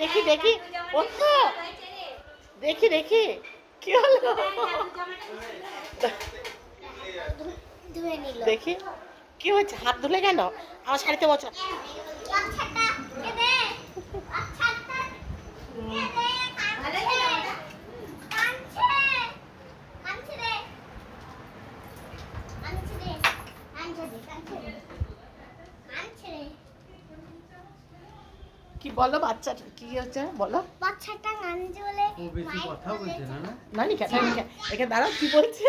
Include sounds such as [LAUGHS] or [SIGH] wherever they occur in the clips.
দেখি দেখি দেখি দেখি কি হলো দেখি কি হয়েছে হাত ধুলে গেল আমার শাড়িতে বছর কি বলো বাচ্চাটা কি হচ্ছে বলো বাচ্চাটা নানি বলে ও বেশি কথা বলছে না না নানি কেন নানি এখানে দাঁড়াও কি বলছে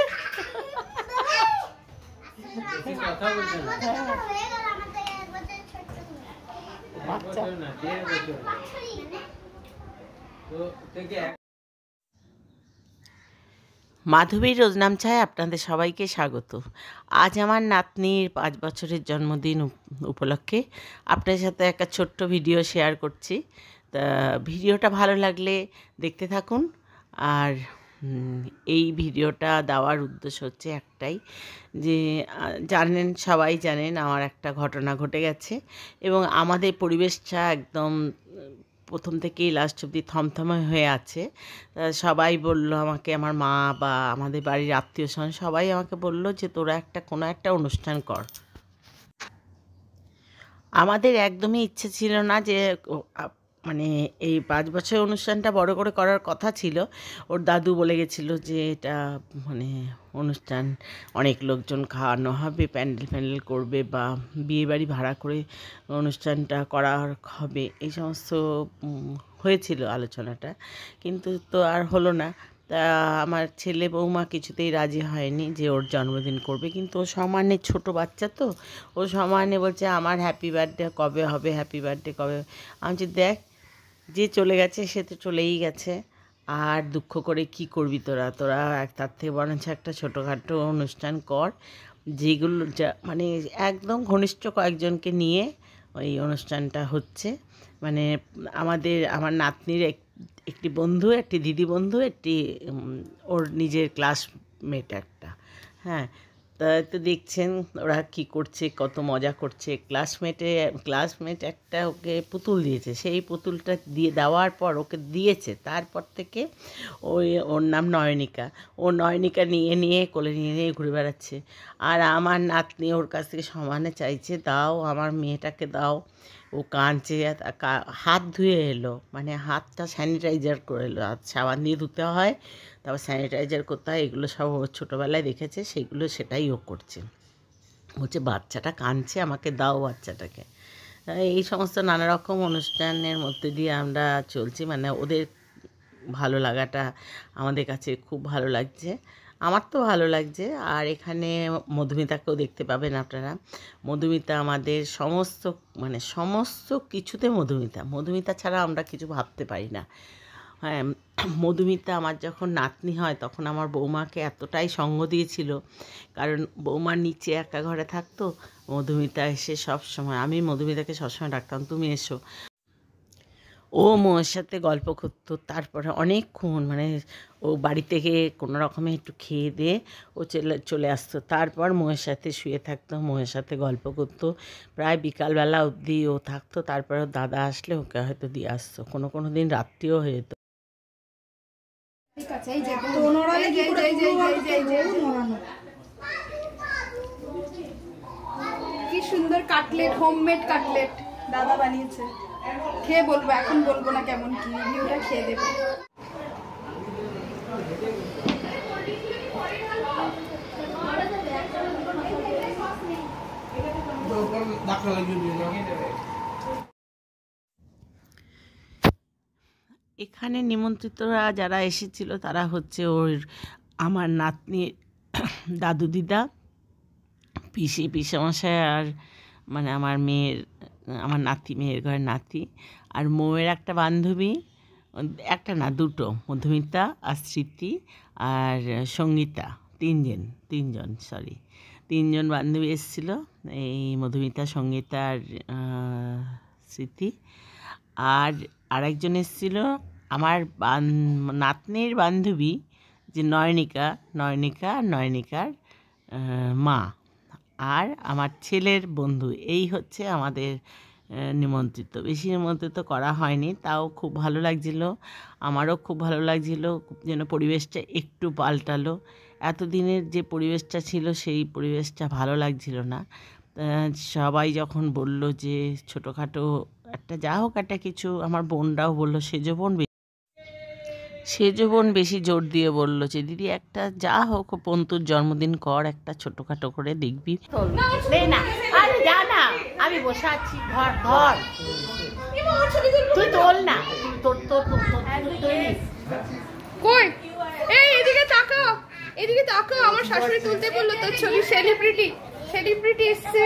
কথা বলছে না বাচ্চা না তো থেকে এক মাধবীর ছায় আপনাদের সবাইকে স্বাগত আজ আমার নাতনির পাঁচ বছরের জন্মদিন উপলক্ষে আপনাদের সাথে একটা ছোট্ট ভিডিও শেয়ার করছি তা ভিডিওটা ভালো লাগলে দেখতে থাকুন আর এই ভিডিওটা দেওয়ার উদ্দেশ্য হচ্ছে একটাই যে জানেন সবাই জানেন আমার একটা ঘটনা ঘটে গেছে এবং আমাদের পরিবেশটা একদম প্রথম থেকেই লাস্ট অব্দি থমথমে হয়ে আছে সবাই বলল আমাকে আমার মা বা আমাদের বাড়ির আত্মীয় স্বজন সবাই আমাকে বলল যে তোরা একটা কোনো একটা অনুষ্ঠান কর আমাদের একদমই ইচ্ছে ছিল না যে মানে এই পাঁচ বছর অনুষ্ঠানটা বড় করে করার কথা ছিল ওর দাদু বলে গেছিলো যে এটা মানে অনুষ্ঠান অনেক লোকজন খাওয়ানো হবে প্যান্ডেল প্যান্ডেল করবে বা বিয়েবাড়ি ভাড়া করে অনুষ্ঠানটা করার হবে এই সমস্ত হয়েছিল আলোচনাটা কিন্তু তো আর হলো না তা আমার ছেলে বৌমা কিছুতেই রাজি হয়নি যে ওর জন্মদিন করবে কিন্তু ও সমানে ছোটো বাচ্চা তো ও সমানে বলছে আমার হ্যাপি বার্থডে কবে হবে হ্যাপি বার্থডে কবে আমি দেখ যে চলে গেছে সে তো চলেই গেছে আর দুঃখ করে কি করবি তোরা তোরা তার থেকে বরঞ্চ একটা ছোটোখাটো অনুষ্ঠান কর যেগুলো যা মানে একদম ঘনিষ্ঠ কয়েকজনকে নিয়ে ওই অনুষ্ঠানটা হচ্ছে মানে আমাদের আমার নাতনির একটি বন্ধু একটি দিদি বন্ধু একটি ওর নিজের ক্লাসমেট একটা হ্যাঁ তো দেখছেন ওরা কি করছে কত মজা করছে ক্লাসমেটে ক্লাসমেট একটা ওকে পুতুল দিয়েছে সেই পুতুলটা দিয়ে দেওয়ার পর ওকে দিয়েছে তারপর থেকে ওই ওর নাম নয়নিকা ও নয়নিকা নিয়ে নিয়ে কোলে নিয়ে নিয়ে ঘুরে বেড়াচ্ছে আর আমার নাতনি ওর কাছ থেকে সমানে চাইছে দাও আমার মেয়েটাকে দাও ও কাঁচে হাত ধুয়ে এলো মানে হাতটা স্যানিটাইজার করে এলো হাত সাবান দিয়ে ধুতে হয় তারপর স্যানিটাইজার করতে হয় এগুলো সব ও ছোটোবেলায় দেখেছে সেগুলো সেটাই ও করছে বলছে বাচ্চাটা কাঁদছে আমাকে দাও বাচ্চাটাকে এই সমস্ত নানা রকম অনুষ্ঠানের মধ্যে দিয়ে আমরা চলছি মানে ওদের ভালো লাগাটা আমাদের কাছে খুব ভালো লাগছে আমার তো ভালো লাগছে আর এখানে মধুমিতাকেও দেখতে পাবেন আপনারা মধুমিতা আমাদের সমস্ত মানে সমস্ত কিছুতে মধুমিতা মধুমিতা ছাড়া আমরা কিছু ভাবতে পারি না হ্যাঁ মধুমিতা আমার যখন নাতনি হয় তখন আমার বৌমাকে এতটাই সঙ্গ দিয়েছিল কারণ বৌমার নিচে একা ঘরে থাকতো মধুমিতা এসে সব সময় আমি মধুমিতাকে সবসময় ডাকতাম তুমি এসো ও মোর সাথে গল্প করতো তারপরে অনেকক্ষণ মানে ও বাড়ি থেকে কোনো রকমে একটু খেয়ে দিয়ে ও চলে চলে আসতো তারপর মোয়ের সাথে শুয়ে থাকতো মোয়ের সাথে গল্প করতো প্রায় বিকালবেলা অবধি ও থাকতো তারপরে দাদা আসলে ওকে হয়তো দিয়ে আসতো কোনো কোনো দিন রাত্রিও হয়ে যেত কি সুন্দর কাটলেট হোমমেড কাটলেট দাদা বানিয়েছে খেয়ে বলবো এখন বলবো না কেমন কি ওটা খেয়ে দেবো এখানে নিমন্ত্রিতরা যারা এসেছিল তারা হচ্ছে ওর আমার নাতনির দাদু দিদা পিসি পিসামশাই আর মানে আমার মেয়ের আমার নাতি মেয়ের ঘরের নাতি আর মোমের একটা বান্ধবী একটা না দুটো মধুমিতা আর স্মৃতি আর সঙ্গীতা তিনজন তিনজন সরি তিনজন বান্ধবী এসেছিলো এই মধুমিতা সঙ্গীতা আর স্মৃতি আর আরেকজন এসেছিল আমার নাতনির বান্ধবী যে নয়নিকা নয়নিকা নয়নিকার মা আর আমার ছেলের বন্ধু এই হচ্ছে আমাদের নিমন্ত্রিত বেশি নিমন্ত্রিত করা হয়নি তাও খুব ভালো লাগছিল আমারও খুব ভালো লাগছিল যেন পরিবেশটা একটু পাল্টালো এতদিনের যে পরিবেশটা ছিল সেই পরিবেশটা ভালো লাগছিল না সবাই যখন বলল যে ছোটোখাটো একটা যা হোক একটা কিছু আমার বোনরাও বললো সেজো বোন সেজ বোন বেশি জোর দিয়ে বলল যে দিদি একটা যা হোক পন্তুর জন্মদিন কর একটা ছোটখাটো করে দেখবি আমি বসে আছি ধর ধর তুই তোল না তোর তোর কই এই এদিকে তাকাও এদিকে তাকাও আমার শাশুড়ি তুলতে বললো তোর ছবি সেলিব্রিটি সেলিব্রিটি এসছে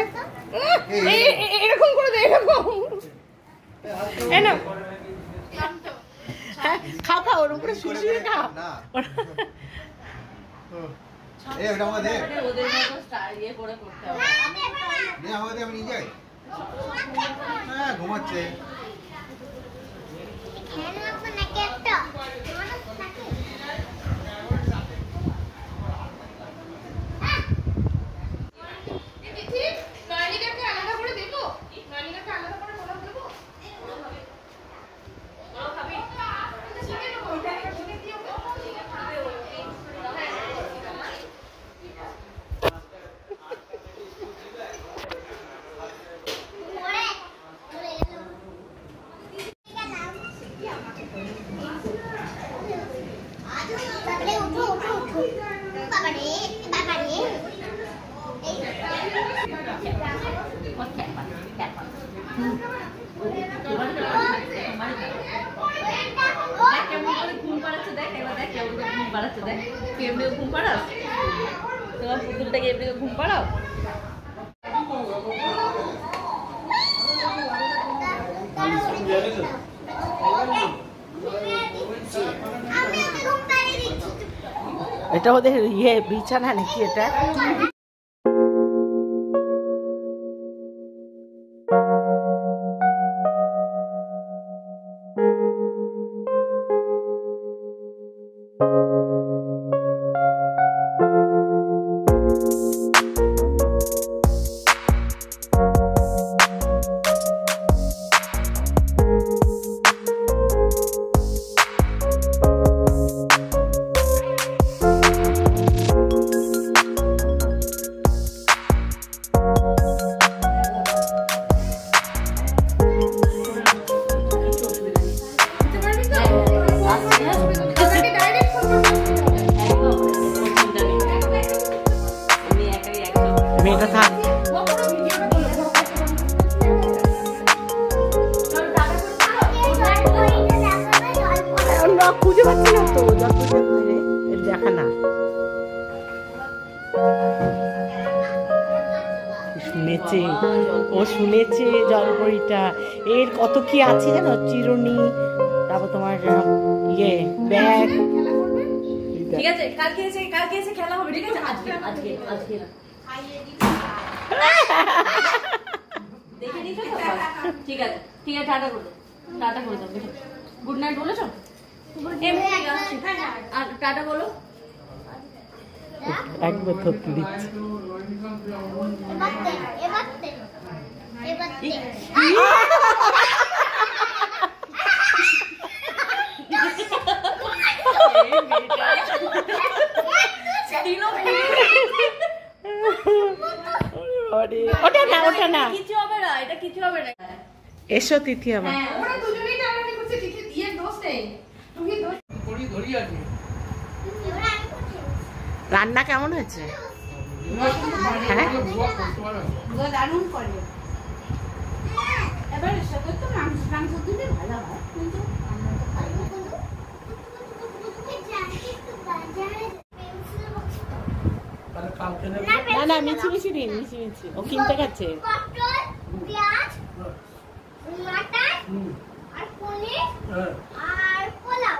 এরকম করে দেখো এনা হ্যাঁ খাও ওর উপরে শুয়ে শুয়ে খাও এই ওটা আমাদের ওদের মতো ইয়ে করে করতে হবে দে আমাদের আমি নিয়ে যাই হ্যাঁ ঘুমাচ্ছে খেলা না কেকটা அப்படியே விட்டு விட்டு விட்டு பாப்பாடி பாப்பாடி ঘুম পাড়াও তোমার পুতুলটাকে এমনি ঘুম পাড়াও Thank you. এটা ওদের ইয়ে বিছানা নাকি এটা পারছি না তো যত ধরে দেখা না শুনেছে ও শুনেছে জলপরিটা এর কত কি আছে জানো চিরুনি তারপর তোমার ইয়ে ব্যাগ ঠিক আছে কালকে এসে কালকে এসে খেলা হবে ঠিক আছে আজকে আজকে আজকে দেখে ঠিক আছে ঠিক আছে টাটা টাটা গুড নাইট বলেছো [LAUGHS] এটা কিছু হবে না এসো তিথি আমার হ্যাঁ, রান্না কেমন হয়েছে হ্যাঁ? না না মিছি মিছি দিন মিছি মিছি ও কিনতে গেছে আর হ্যাঁ। আর পোলাও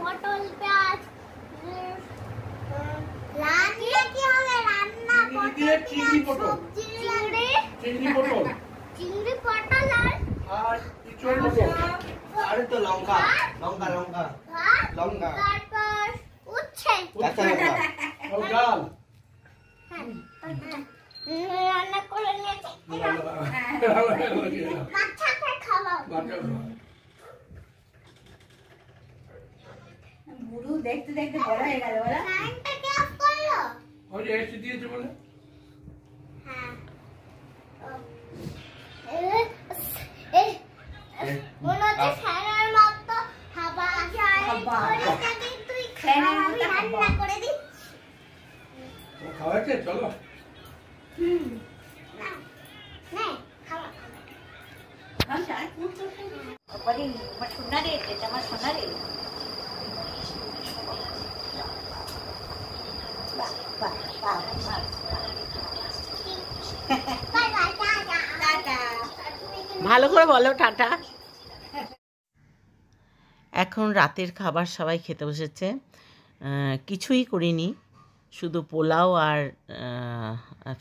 পটল পেঁয়াজ রান্না আর তো লঙ্কা লঙ্কা লঙ্কা লঙ্কা তারপর হ্যাঁ। হ্যাঁ, হ্যাঁ। করে নিয়েছি গুরু দেখতে দেখতে বড় হয়ে গেল বলো হ্যাঁ মনে হচ্ছে খাওয়াচ্ছে চলো ভালো করে বলো টাটা এখন রাতের খাবার সবাই খেতে বসেছে কিছুই করিনি শুধু পোলাও আর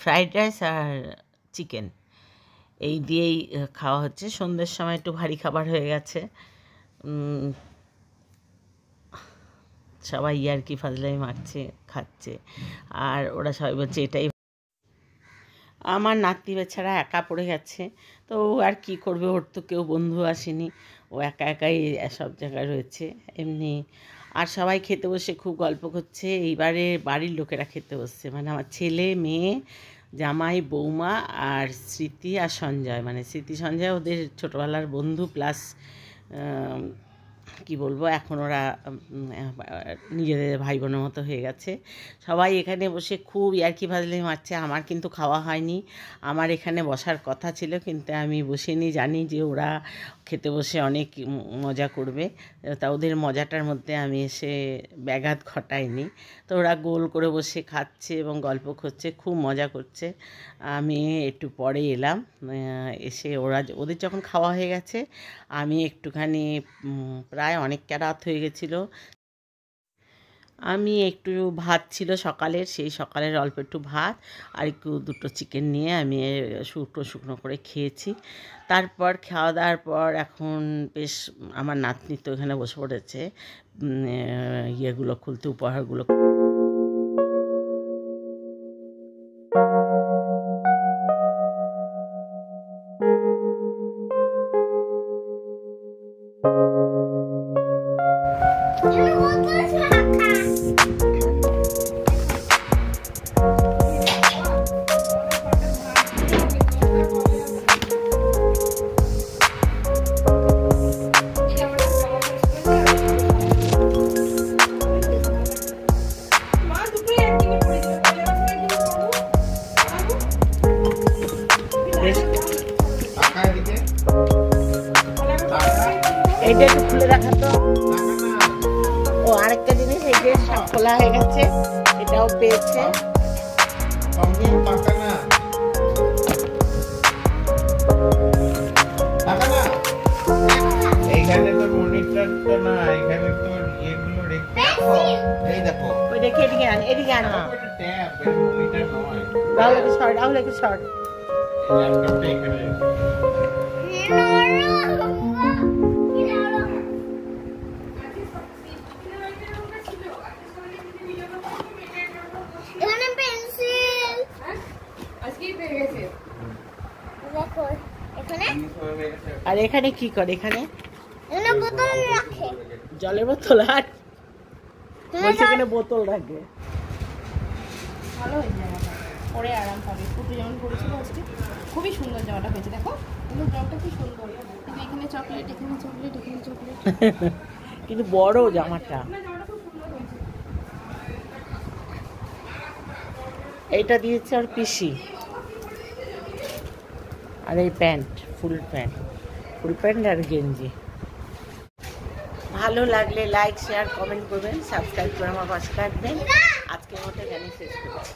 ফ্রাইড রাইস আর চিকেন এই দিয়েই খাওয়া হচ্ছে সন্ধ্যের সময় একটু ভারী খাবার হয়ে গেছে সবাই ইয়ার কি ফাজলাই মারছে খাচ্ছে আর ওরা সবাই বলছে এটাই আমার নাতি বেচারা একা পড়ে গেছে তো ও আর কি করবে ওর তো কেউ বন্ধু আসেনি ও একা একাই সব জায়গায় রয়েছে এমনি আর সবাই খেতে বসে খুব গল্প করছে এইবারে বাড়ির লোকেরা খেতে বসছে মানে আমার ছেলে মেয়ে জামাই বৌমা আর স্মৃতি আর সঞ্জয় মানে স্মৃতি সঞ্জয় ওদের ছোটোবেলার বন্ধু প্লাস কি বলবো এখন ওরা নিজেদের ভাই বোনের মতো হয়ে গেছে সবাই এখানে বসে খুব ইয়ার্কি ভাজলে মারছে আমার কিন্তু খাওয়া হয়নি আমার এখানে বসার কথা ছিল কিন্তু আমি বসিনি জানি যে ওরা খেতে বসে অনেক মজা করবে তা ওদের মজাটার মধ্যে আমি এসে ব্যাঘাত ঘটাইনি তো ওরা গোল করে বসে খাচ্ছে এবং গল্প করছে খুব মজা করছে আমি একটু পরে এলাম এসে ওরা ওদের যখন খাওয়া হয়ে গেছে আমি একটুখানি প্রায় প্রায় অনেকটা রাত হয়ে গেছিল আমি একটু ভাত ছিল সকালের সেই সকালের অল্প একটু ভাত আর একটু দুটো চিকেন নিয়ে আমি শুকনো শুকনো করে খেয়েছি তারপর খাওয়া দাওয়ার পর এখন বেশ আমার নাতনি তো এখানে বসে পড়েছে ইয়েগুলো খুলতে উপহারগুলো এইটা একটু খুলে রাখা তো যে শাক খোলা হয়ে গেছে এটাও পেয়েছে এখানে তো মনিটরটা না এখানে তো ইয়েগুলো দেখে এদিকে আন এদিকে আন রাহুল একটু শর্ট রাহুল একটু শর্ট এখানে কি করে এখানে জলের বোতল আর হ্যাঁ, বলছে হ্যাঁ। এখানে বোতল রাখবে ভালো হয়ে পরে আরাম যেমন খুবই সুন্দর জামাটা দেখো কিন্তু বড় জামাটা এইটা দিয়েছে আর পিসি আর এই pant full pant full pant আর গেঞ্জি ভালো লাগলে লাইক শেয়ার কমেন্ট করবেন সাবস্ক্রাইব করে আমার পাশে কাটবেন আজকের মতো জানি শেষ করছি